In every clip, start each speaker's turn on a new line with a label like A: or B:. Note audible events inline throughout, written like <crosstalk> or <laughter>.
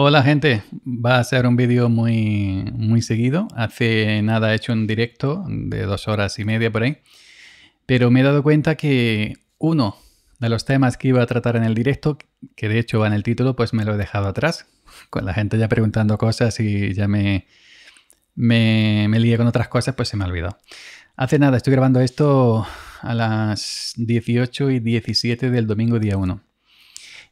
A: Hola gente, va a ser un vídeo muy, muy seguido. Hace nada he hecho un directo de dos horas y media por ahí. Pero me he dado cuenta que uno de los temas que iba a tratar en el directo, que de hecho va en el título, pues me lo he dejado atrás. Con la gente ya preguntando cosas y ya me, me, me con otras cosas, pues se me ha olvidado. Hace nada, estoy grabando esto a las 18 y 17 del domingo día 1.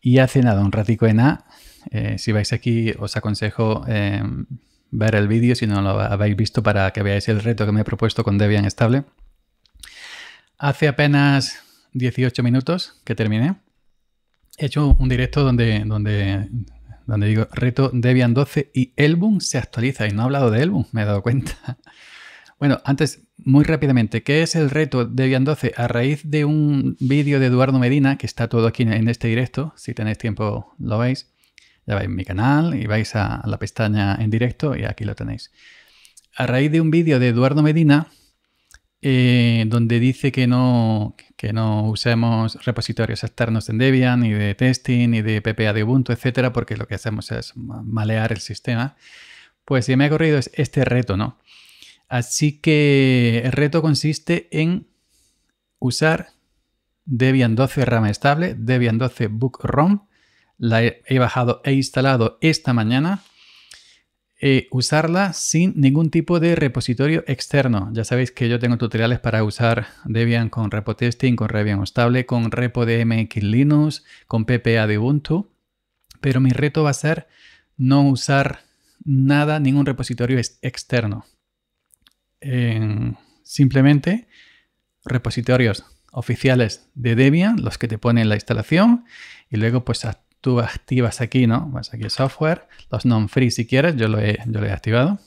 A: Y hace nada, un ratico en A, eh, si vais aquí, os aconsejo em, ver el vídeo si no lo habéis visto para que veáis el reto que me he propuesto con Debian estable. Hace apenas 18 minutos que terminé. He hecho un directo donde, donde, donde digo reto Debian 12 y Elbum se actualiza. Y no he hablado de Elbum me he dado cuenta. <laughs> Bueno, antes, muy rápidamente, ¿qué es el reto Debian 12? A raíz de un vídeo de Eduardo Medina, que está todo aquí en este directo, si tenéis tiempo lo veis, ya vais a mi canal y vais a la pestaña en directo y aquí lo tenéis. A raíz de un vídeo de Eduardo Medina, eh, donde dice que no, que no usemos repositorios externos en Debian, ni de testing, ni de PPA de Ubuntu, etcétera, porque lo que hacemos es malear el sistema. Pues si me ha corrido es este reto, ¿no? Así que el reto consiste en usar Debian 12 rama estable, Debian 12 Book ROM la he bajado e instalado esta mañana, eh, usarla sin ningún tipo de repositorio externo. Ya sabéis que yo tengo tutoriales para usar Debian con repo testing, con Debian estable, con repo de MX Linux, con PPA de Ubuntu, pero mi reto va a ser no usar nada, ningún repositorio externo. simplemente repositorios oficiales de Debian, los que te ponen la instalación, y luego pues tú activas aquí, ¿no? Vas aquí el software, los non-free si quieres, yo lo, he, he activado.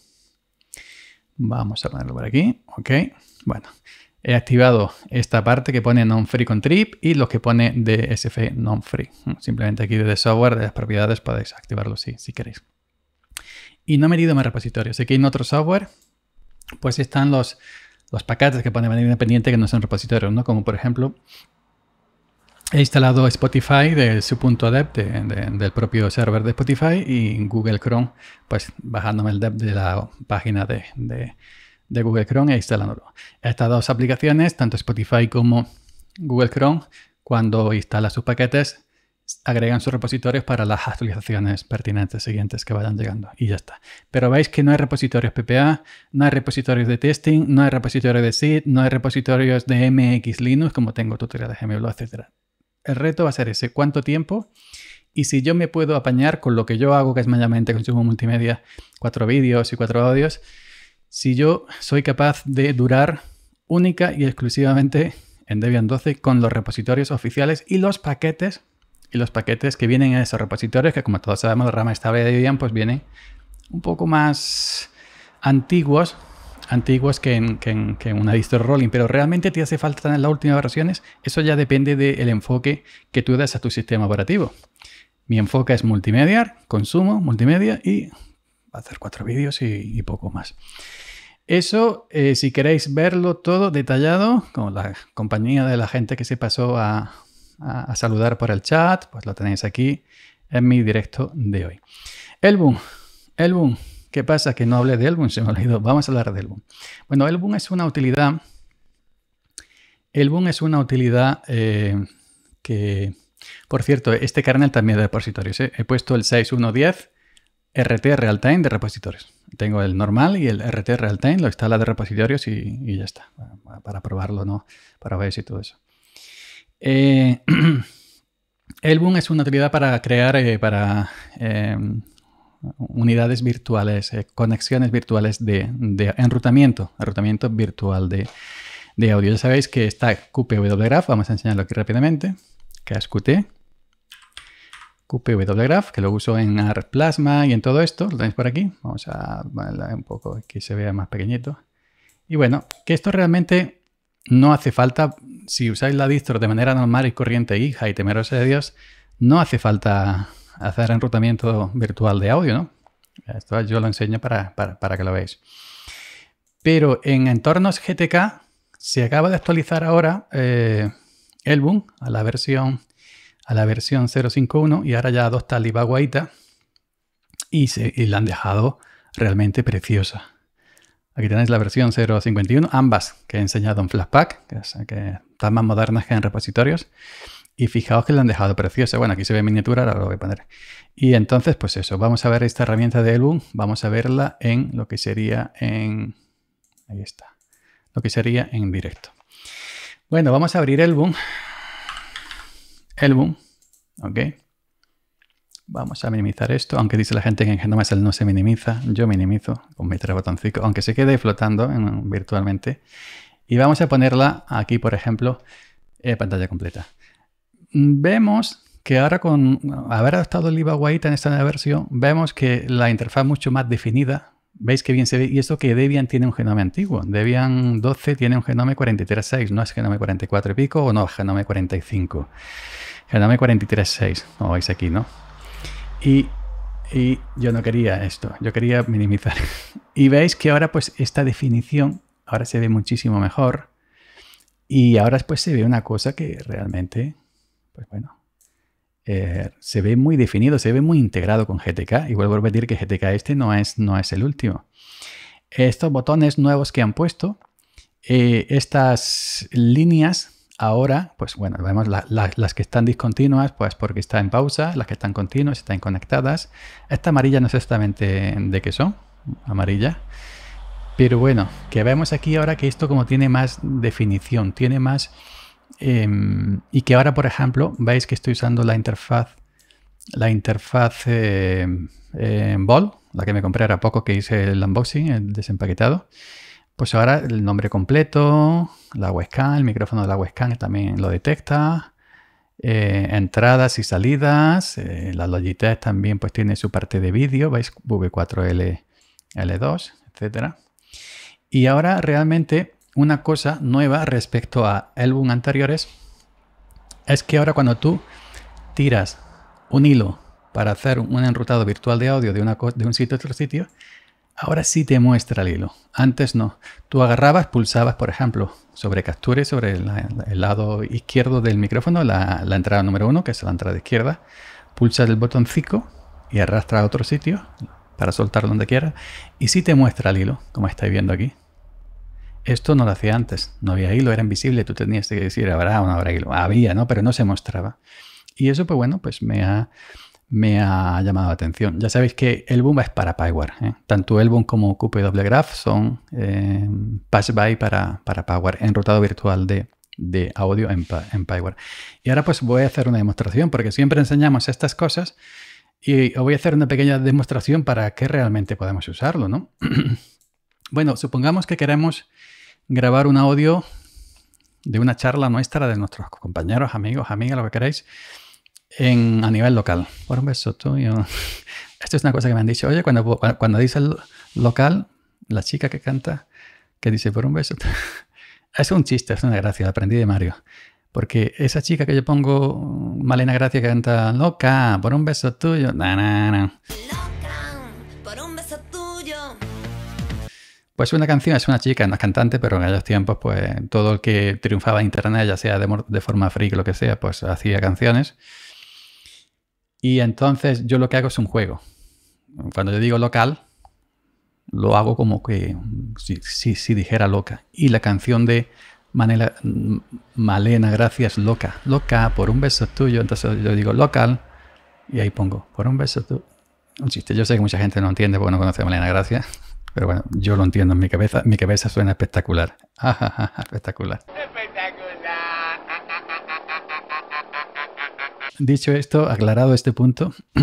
A: Vamos a ponerlo por aquí, ok. Bueno, he activado esta parte que pone non-free con trip y los que pone DSF non-free. Simplemente aquí desde software, de las propiedades, podéis activarlo si, si queréis. Y no he medido más repositorios, repositorio. Sé en otro software, pues están los, los paquetes que pone de independiente que no son repositorios, ¿no? Como por ejemplo He instalado Spotify de su punto de, del propio server de Spotify y Google Chrome, pues bajándome el dev de la página de, Google Chrome e instalándolo. Estas dos aplicaciones, tanto Spotify como Google Chrome, cuando instala sus paquetes, agregan sus repositorios para las actualizaciones pertinentes siguientes que vayan llegando y ya está. Pero veis que no hay repositorios PPA, no hay repositorios de testing, no hay repositorios de SID, no hay repositorios de MX Linux como tengo tutoriales de etc. etcétera el reto va a ser ese, cuánto tiempo y si yo me puedo apañar con lo que yo hago, que es mayormente consumo multimedia, cuatro vídeos y cuatro audios, si yo soy capaz de durar única y exclusivamente en Debian 12 con los repositorios oficiales y los paquetes y los paquetes que vienen en esos repositorios, que como todos sabemos, la rama estable de Debian, pues vienen un poco más antiguos antiguas que en, una distro rolling, pero realmente te hace falta en las últimas versiones, eso ya depende del enfoque que tú das a tu sistema operativo. Mi enfoque es multimedia, consumo, multimedia y hacer cuatro vídeos y, poco más. Eso, eh, si queréis verlo todo detallado, con la compañía de la gente que se pasó a, a saludar por el chat, pues lo tenéis aquí en mi directo de hoy. El boom, el boom. ¿Qué pasa? Que no hablé de Elboom, se me ha olvidado. Vamos a hablar de Elbum. Bueno, Elbum es una utilidad. ElBUM es una utilidad eh, que. Por cierto, este kernel también de repositorios. ¿eh? He puesto el 6110 RT Realtime de repositorios. Tengo el normal y el RT Realtime, lo instala de repositorios y, ya está. Para, probarlo, ¿no? Para ver si todo eso. Eh, <clears throat> es una utilidad para crear, eh, para unidades virtuales, eh, conexiones virtuales de, enrutamiento, enrutamiento virtual de, audio. Ya sabéis que está Graph, vamos a enseñarlo aquí rápidamente, que QPW Graph, que lo uso en AR Plasma y en todo esto, lo tenéis por aquí, vamos a un poco que se vea más pequeñito. Y bueno, que esto realmente no hace falta, si usáis la distro de manera normal y corriente, hija y temerosa de Dios, no hace falta hacer enrutamiento virtual de audio, ¿no? Esto yo lo enseño para, que lo veáis. Pero en entornos GTK se acaba de actualizar ahora eh, el boom a la versión a la versión 0.5.1 y ahora ya dos Libaguaita y, se, y la han dejado realmente preciosa. Aquí tenéis la versión 0.51, ambas que he enseñado en Flashpack, que, están más modernas que en repositorios. Y fijaos que la han dejado preciosa. Bueno, aquí se ve miniatura, ahora lo voy a poner. Y entonces, pues eso, vamos a ver esta herramienta de Elboom, vamos a verla en lo que sería en... Ahí está. Lo que sería en directo. Bueno, vamos a abrir elBUM. ElBUM. ok. Vamos a minimizar esto, aunque dice la gente que en el no se minimiza, yo minimizo con mi tres botoncito, aunque se quede flotando virtualmente. Y vamos a ponerla aquí, por ejemplo, en eh, pantalla completa vemos que ahora con haber adaptado el IVA en esta nueva versión, vemos que la interfaz es mucho más definida. ¿Veis que bien se ve? Y esto que Debian tiene un genoma antiguo. Debian 12 tiene un genoma 43.6, no es genoma 44 y pico o no es genoma 45. Genome 43.6, como veis aquí, ¿no? Y, y yo no quería esto, yo quería minimizar. <laughs> y veis que ahora pues esta definición ahora se ve muchísimo mejor. Y ahora pues se ve una cosa que realmente pues bueno, eh, se ve muy definido, se ve muy integrado con GTK. Y vuelvo a decir que GTK este no es, no es el último. Estos botones nuevos que han puesto, eh, estas líneas ahora, pues bueno, vemos las que están discontinuas, pues porque está en pausa, las que están continuas están conectadas. Esta amarilla no sé exactamente de qué son, amarilla. Pero bueno, que vemos aquí ahora que esto como tiene más definición, tiene más Em, y que ahora, por ejemplo, veis que estoy usando la interfaz, la interfaz eh, en eh, Ball, la que me compré ahora poco que hice el unboxing, el desempaquetado. Pues ahora el nombre completo, la webcam, el micrófono de la webcam también lo detecta. Eh, entradas y salidas. Eh, la Logitech también pues, tiene su parte de vídeo, veis V4L, L2, etcétera. Y ahora realmente una cosa nueva respecto a álbum anteriores es que ahora cuando tú tiras un hilo para hacer un enrutado virtual de audio de, un sitio a otro sitio, ahora sí te muestra el hilo. Antes no. Tú agarrabas, pulsabas, por ejemplo, sobre capture, sobre el lado izquierdo del micrófono, la, entrada número uno, que es la entrada izquierda, pulsas el botoncito y arrastras a otro sitio para soltar donde quieras y sí te muestra el hilo, como estáis viendo aquí. Esto no lo hacía antes, no había hilo, era invisible, tú tenías que decir, habrá o no habrá hilo. Había, ¿no? Pero no se mostraba. Y eso, pues bueno, pues me ha, me ha llamado la atención. Ya sabéis que el boom es para Power. ¿eh? Tanto elbum como QPW Graph son eh, pass-by para, para Power, enrutado virtual de, audio en, en Power. Y ahora pues voy a hacer una demostración, porque siempre enseñamos estas cosas y os voy a hacer una pequeña demostración para que realmente podamos usarlo, ¿no? <clears throat> bueno, supongamos que queremos grabar un audio de una charla nuestra, de nuestros compañeros, amigos, amigas, lo que queráis, en, a nivel local. Por un beso tuyo. <laughs> Esto es una cosa que me han dicho. Oye, cuando, dice el local, la chica que canta, que dice por un beso. <laughs> Es un chiste, es una gracia, aprendí de Mario. Porque esa chica que yo pongo, Malena Gracia, que canta loca, por un beso tuyo. Na, na, Pues una canción es una chica, no es cantante, pero en aquellos tiempos, pues todo el que triunfaba en internet, ya sea de, forma freak, lo que sea, pues hacía canciones. Y entonces yo lo que hago es un juego. Cuando yo digo local, lo hago como que si, si, dijera loca. Y la canción de Manela, Malena, gracias, loca, loca, por un beso tuyo. Entonces yo digo local y ahí pongo, por un beso tuyo. Un chiste, yo sé que mucha gente no entiende porque no conoce a Malena, Gracia. Pero bueno, yo lo entiendo en mi cabeza. Mi cabeza suena espectacular. espectacular. <laughs> Espectacular. Dicho esto, aclarado este punto. <clears throat>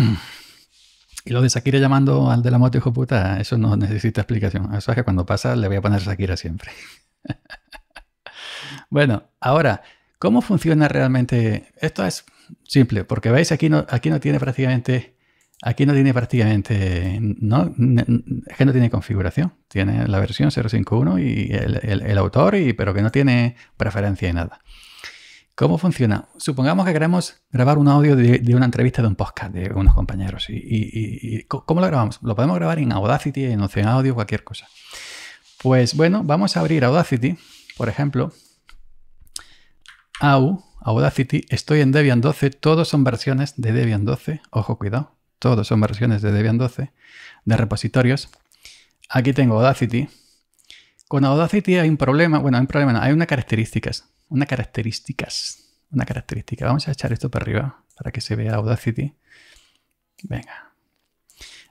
A: Y lo de Shakira llamando al de la moto, hijo puta, eso no necesita explicación. Eso es que cuando pasa le voy a poner Shakira siempre. <laughs> bueno, ahora, ¿cómo funciona realmente? Esto es simple, porque veis aquí no, aquí no tiene prácticamente Aquí no tiene prácticamente, no, es que no tiene configuración. Tiene la versión 051 y el, autor, pero que no tiene preferencia y nada. ¿Cómo funciona? Supongamos que queremos grabar un audio de, una entrevista de un podcast de unos compañeros. Y, ¿Cómo lo grabamos? Lo podemos grabar en Audacity, en Ocean Audio, cualquier cosa. Pues bueno, vamos a abrir Audacity, por ejemplo. AU, Audacity, estoy en Debian 12, todos son versiones de Debian 12, ojo cuidado, todos son versiones de Debian 12, de repositorios. Aquí tengo Audacity. Con Audacity hay un problema, bueno, hay un problema, hay unas características, unas características, una característica. Vamos a echar esto para arriba para que se vea Audacity. Venga.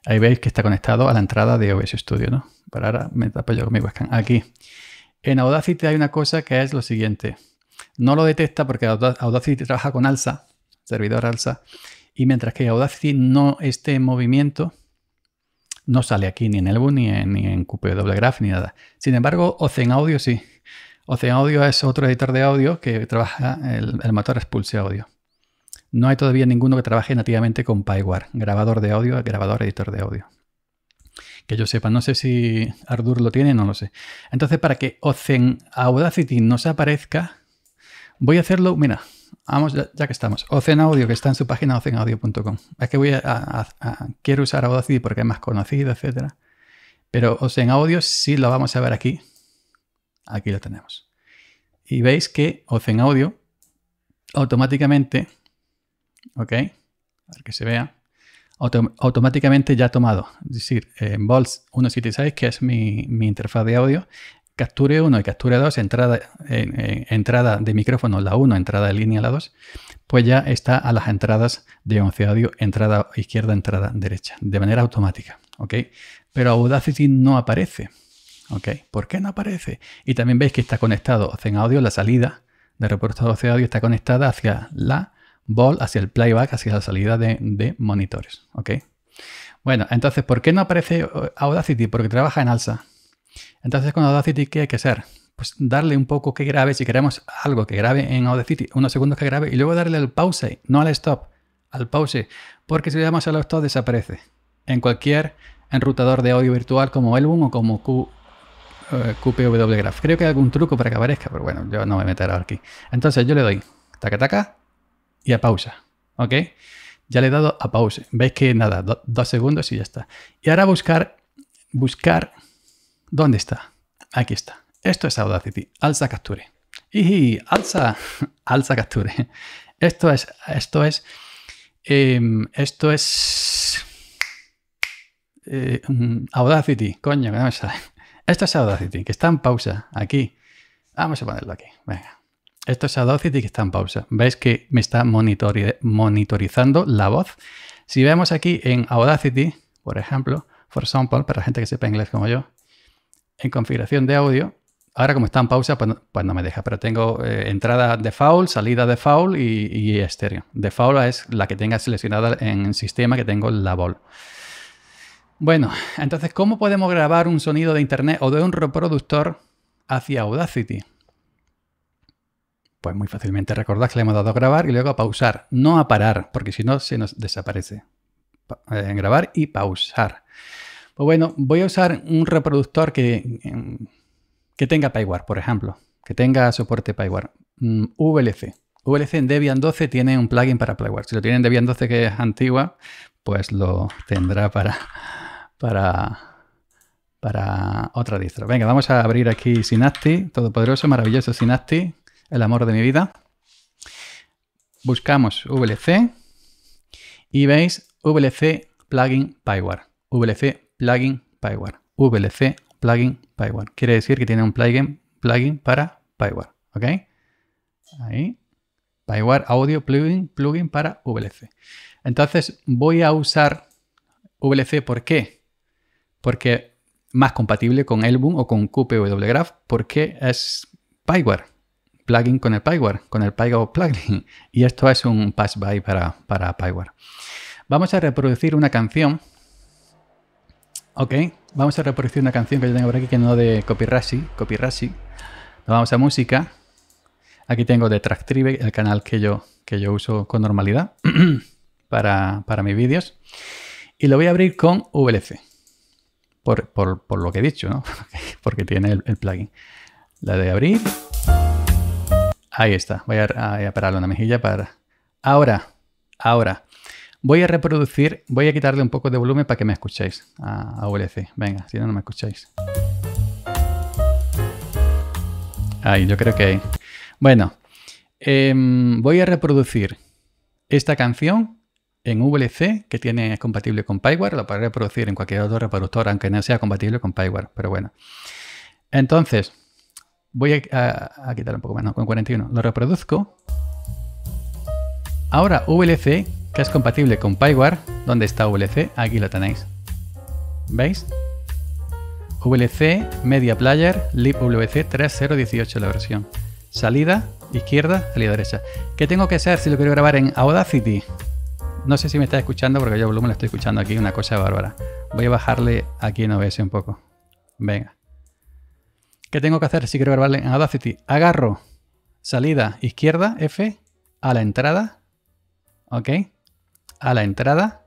A: Ahí veis que está conectado a la entrada de OBS Studio, ¿no? Para ahora me tapo yo con mi webcam. Aquí. En Audacity hay una cosa que es lo siguiente. No lo detecta porque Audacity trabaja con Alsa, servidor Alsa, y mientras que Audacity no esté en movimiento, no sale aquí ni en el ni en, ni en QPW Graph, ni nada. Sin embargo, Ocean Audio sí. Ocean Audio es otro editor de audio que trabaja, el, motor es Audio. No hay todavía ninguno que trabaje nativamente con PyWare, grabador de audio, grabador, editor de audio. Que yo sepa, no sé si Ardour lo tiene, no lo sé. Entonces, para que Ocean Audacity nos aparezca, voy a hacerlo, mira, Vamos, ya, que estamos. Ocean Audio, que está en su página oceanaudio.com. Es que voy a, quiero usar Audacity porque es más conocido, etc. Pero Ocean Audio sí lo vamos a ver aquí. Aquí lo tenemos. Y veis que Ocean Audio automáticamente, ¿ok? para que se vea. automáticamente ya ha tomado, es decir, en Vols 176, que es mi, mi interfaz de audio, capture 1 y capture 2, entrada, eh, eh, entrada de micrófono la 1, entrada de línea la 2, pues ya está a las entradas de 11 audio, entrada izquierda, entrada derecha, de manera automática. ¿ok? Pero Audacity no aparece. ¿ok? ¿Por qué no aparece? Y también veis que está conectado en Audio, la salida de reportado de Audio está conectada hacia la ball, hacia el playback, hacia la salida de, de monitores. ¿ok? Bueno, entonces, ¿por qué no aparece eh, Audacity? Porque trabaja en alza. Entonces con Audacity, ¿qué hay que hacer? Pues darle un poco que grabe, si queremos algo que grabe en Audacity, unos segundos que grabe, y luego darle al pause, no al stop, al pause, porque si le damos al stop desaparece. En cualquier enrutador de audio virtual como Elbum o como Q, eh, QPW Graph. Creo que hay algún truco para que aparezca, pero bueno, yo no me meteré ahora aquí. Entonces yo le doy taca taca y a pausa, ¿ok? Ya le he dado a pause. Veis que nada, dos segundos y ya está. Y ahora buscar, buscar ¿Dónde está? Aquí está. Esto es Audacity. Alza capture. Y alza, <laughs> alza capture. Esto es, esto es, em, esto es eh, mm, Audacity. Coño, que no me sale. Esto es Audacity, que está en pausa aquí. Vamos a ponerlo aquí. Venga. Esto es Audacity que está en pausa. Veis que me está monitorizando la voz. Si vemos aquí en Audacity, por ejemplo, for example, para gente que sepa inglés como yo, en configuración de audio. Ahora como está en pausa, pues no, pues me deja, pero tengo eh, entrada de salida de y, estéreo. De es la que tenga seleccionada en el sistema que tengo la vol. Bueno, entonces, ¿cómo podemos grabar un sonido de internet o de un reproductor hacia Audacity? Pues muy fácilmente recordad que le hemos dado a grabar y luego a pausar, no a parar, porque si no se nos desaparece. Eh, en grabar y pausar. Pues bueno, voy a usar un reproductor em, que, tenga PyWare, por ejemplo, que tenga soporte PyWare, mm, VLC. VLC en Debian 12 tiene un plugin para PyWare. Si lo tiene en Debian 12 que es antigua, pues lo tendrá para, para, para otra distro. Venga, vamos a abrir aquí Synaptic, todopoderoso, maravilloso Synaptic, el amor de mi vida. Buscamos VLC y veis VLC plugin PyWare. VLC plugin Pyware. VLC plugin Pyware. Quiere decir que tiene un plugin, plugin para Pyware. ¿Ok? Ahí. Pyware Audio Plugin, plugin para VLC. Entonces voy a usar VLC. ¿Por qué? Porque más compatible con Elbum o con QPW Graph porque es Pyware, plugin con el Pyware, con el Pyware plugin. <laughs> Y esto es un pass-by para, para Pyware. Vamos a reproducir una canción Ok, vamos a reproducir una canción que yo tengo por aquí que no de Copyrashi. vamos a música. Aquí tengo de Track el canal que yo, que yo uso con normalidad <clears throat> para, para, mis vídeos. Y lo voy a abrir con VLC. Por, por, lo que he dicho, ¿no? <laughs> Porque tiene el, plugin. La de abrir. Ahí está. Voy a, a, a pararlo en la mejilla para. Ahora, ahora. Voy a reproducir, voy a quitarle un poco de volumen para que me escuchéis ah, a, VLC. Venga, si no, no me escucháis. Ahí, yo creo que... Bueno, em, voy a reproducir esta canción en VLC, que tiene, es compatible con PyWare, lo podré reproducir en cualquier otro reproductor, aunque no sea compatible con PyWare, pero bueno. Entonces, voy a, a, quitar un poco menos, con 41. Lo reproduzco. Ahora VLC que es compatible con PyWare, donde está VLC, aquí lo tenéis. ¿Veis? VLC Media Player LibVLC 3.0.18 la versión. Salida izquierda, salida derecha. ¿Qué tengo que hacer si lo quiero grabar en Audacity? No sé si me está escuchando porque yo el volumen lo estoy escuchando aquí, una cosa bárbara. Voy a bajarle aquí en OBS un poco. Venga. ¿Qué tengo que hacer si quiero grabarle en Audacity? Agarro salida izquierda, F, a la entrada. ¿Ok? a la entrada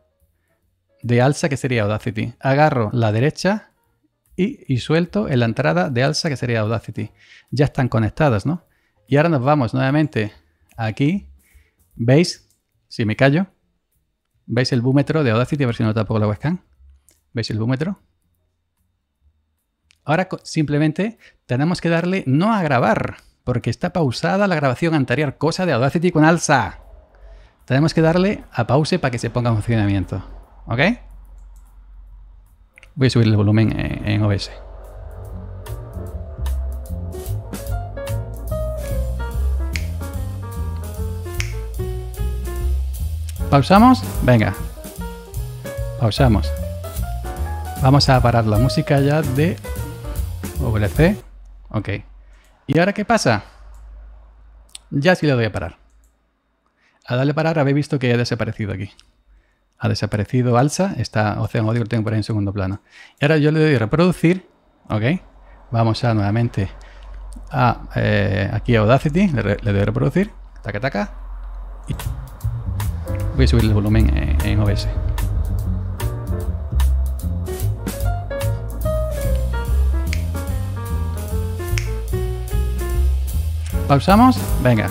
A: de alza que sería Audacity. Agarro la derecha y, suelto en la entrada de alza que sería Audacity. Ya están conectadas, ¿no? Y ahora nos vamos nuevamente aquí. ¿Veis? Si me callo, ¿veis el búmetro de Audacity? A ver si no tapo la webcam. ¿Veis el búmetro? Ahora simplemente tenemos que darle no a grabar, porque está pausada la grabación anterior, cosa de Audacity con alza. Tenemos que darle a pause para que se ponga en funcionamiento. ¿Ok? Voy a subir el volumen en, OBS. ¿Pausamos? Venga. Pausamos. Vamos a parar la música ya de WC. Ok. ¿Y ahora qué pasa? Ya sí le voy a parar a ah, darle parar habéis visto que ha desaparecido aquí. Ha desaparecido Alsa, está Ocean audio lo tengo por ahí en segundo plano. Y ahora yo le doy reproducir, ¿ok? Vamos a nuevamente a, eh, aquí a Audacity, le, le, doy reproducir, taca, taca. Y voy a subir el volumen en OBS. Pausamos, venga,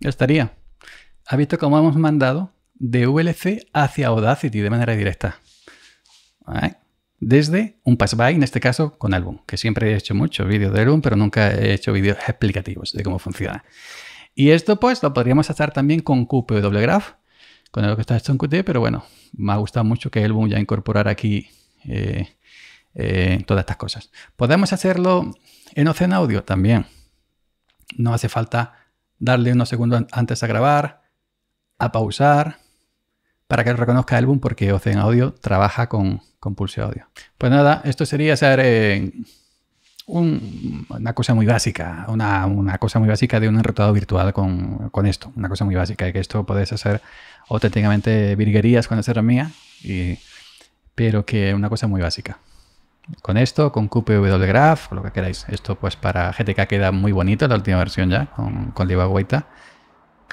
A: Estaría. Ha visto cómo hemos mandado de VLC hacia Audacity de manera directa? Desde un pass-by, en este caso con álbum, que siempre he hecho muchos vídeos de álbum, pero nunca he hecho vídeos explicativos de cómo funciona. Y esto pues lo podríamos hacer también con graph, con lo que está hecho en Qt, pero bueno, me ha gustado mucho que álbum ya incorporara aquí eh, eh, todas estas cosas. Podemos hacerlo en Ocean Audio también. No hace falta darle unos segundos antes a grabar, a pausar, para que reconozca el álbum, porque Ocean Audio trabaja con, con Pulse Audio. Pues nada, esto sería ser eh, una cosa muy básica, una, cosa muy básica de un enrutado virtual con, esto, una cosa muy básica, de que esto podéis hacer auténticamente virguerías con la mía, pero que una cosa muy básica con esto, con QPW Graph, con lo que queráis. Esto pues para GTK queda muy bonito, la última versión ya, con, con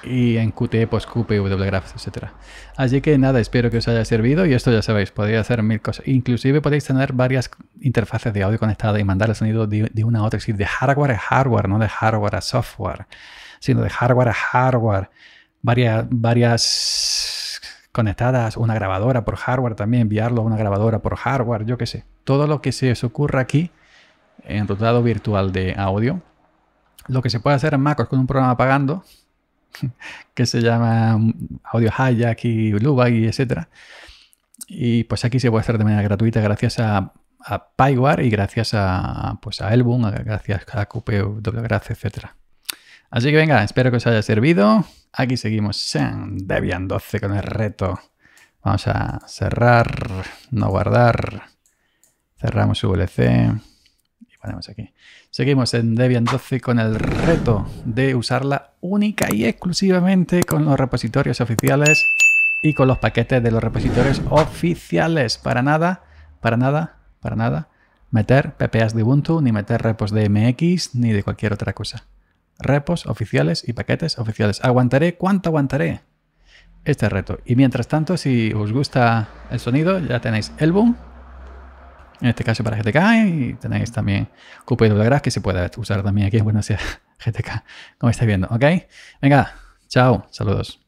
A: Y en Qt, pues QPW Graph, etc. Así que nada, espero que os haya servido y esto ya sabéis, podéis hacer mil cosas. Inclusive podéis tener varias interfaces de audio conectadas y mandar el sonido de, una a otra, es decir, de hardware a hardware, no de hardware a software, sino de hardware a hardware. Varias, varias conectadas, una grabadora por hardware también, enviarlo a una grabadora por hardware, yo qué sé. Todo lo que se os ocurra aquí en rotado virtual de audio. Lo que se puede hacer en MacOS con un programa pagando, <laughs> que se llama mm, Audio Hijack y y etcétera Y pues aquí se puede hacer de manera gratuita gracias a, a Pyware y gracias a, pues a Elbum, gracias a QPW, gracias, etcétera. Así que venga, espero que os haya servido. Aquí seguimos en Debian 12 con el reto. Vamos a cerrar, no guardar. Cerramos VLC y ponemos aquí. Seguimos en Debian 12 con el reto de usarla única y exclusivamente con los repositorios oficiales y con los paquetes de los repositorios oficiales. Para nada, para nada, para nada meter PPAs de Ubuntu, ni meter repos de MX, ni de cualquier otra cosa repos oficiales y paquetes oficiales. ¿Aguantaré? ¿Cuánto aguantaré? Este reto. Y mientras tanto, si os gusta el sonido, ya tenéis el boom. En este caso para GTK y tenéis también graf que se puede usar también aquí. Bueno, sea GTK, como estáis viendo, ¿ok? Venga, chao, saludos.